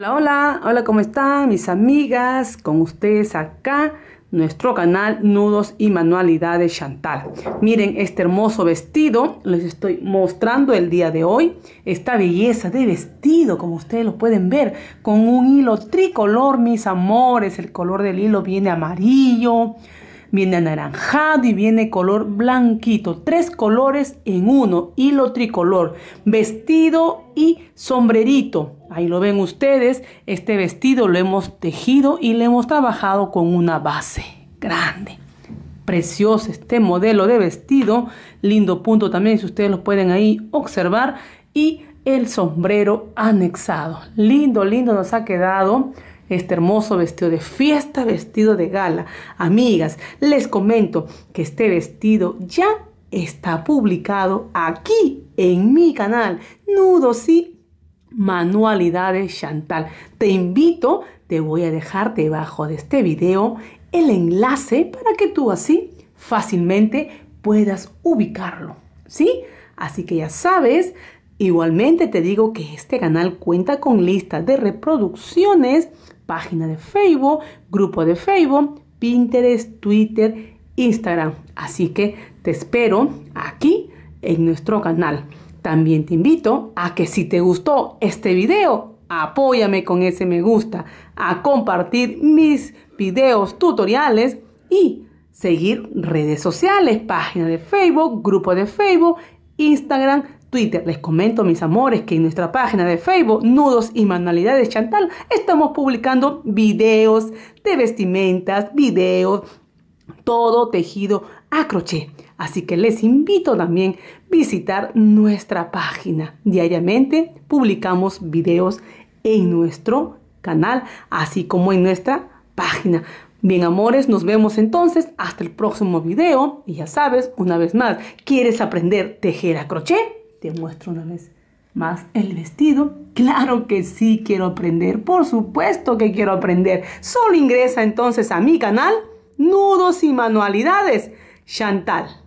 Hola, hola, hola, ¿cómo están mis amigas? Con ustedes acá, nuestro canal Nudos y Manualidades Chantal. Miren este hermoso vestido, les estoy mostrando el día de hoy. Esta belleza de vestido, como ustedes lo pueden ver, con un hilo tricolor, mis amores. El color del hilo viene amarillo, viene anaranjado y viene color blanquito. Tres colores en uno, hilo tricolor, vestido y sombrerito. Ahí lo ven ustedes, este vestido lo hemos tejido y lo hemos trabajado con una base grande. Precioso este modelo de vestido, lindo punto también si ustedes lo pueden ahí observar y el sombrero anexado. Lindo, lindo nos ha quedado este hermoso vestido de fiesta, vestido de gala. Amigas, les comento que este vestido ya está publicado aquí en mi canal, Nudos y Manualidades Chantal. Te invito, te voy a dejar debajo de este video el enlace para que tú así fácilmente puedas ubicarlo, ¿sí? Así que ya sabes, Igualmente te digo que este canal cuenta con listas de reproducciones, página de Facebook, grupo de Facebook, Pinterest, Twitter, Instagram. Así que te espero aquí en nuestro canal. También te invito a que si te gustó este video, apóyame con ese me gusta, a compartir mis videos tutoriales y seguir redes sociales, página de Facebook, grupo de Facebook, Instagram, Twitter. Les comento, mis amores, que en nuestra página de Facebook, Nudos y Manualidades Chantal, estamos publicando videos de vestimentas, videos, todo tejido a crochet. Así que les invito también a visitar nuestra página. Diariamente publicamos videos en nuestro canal, así como en nuestra página. Bien, amores, nos vemos entonces hasta el próximo video. Y ya sabes, una vez más, ¿quieres aprender tejer a crochet? Te muestro una vez más el vestido. Claro que sí quiero aprender, por supuesto que quiero aprender. Solo ingresa entonces a mi canal Nudos y Manualidades. Chantal.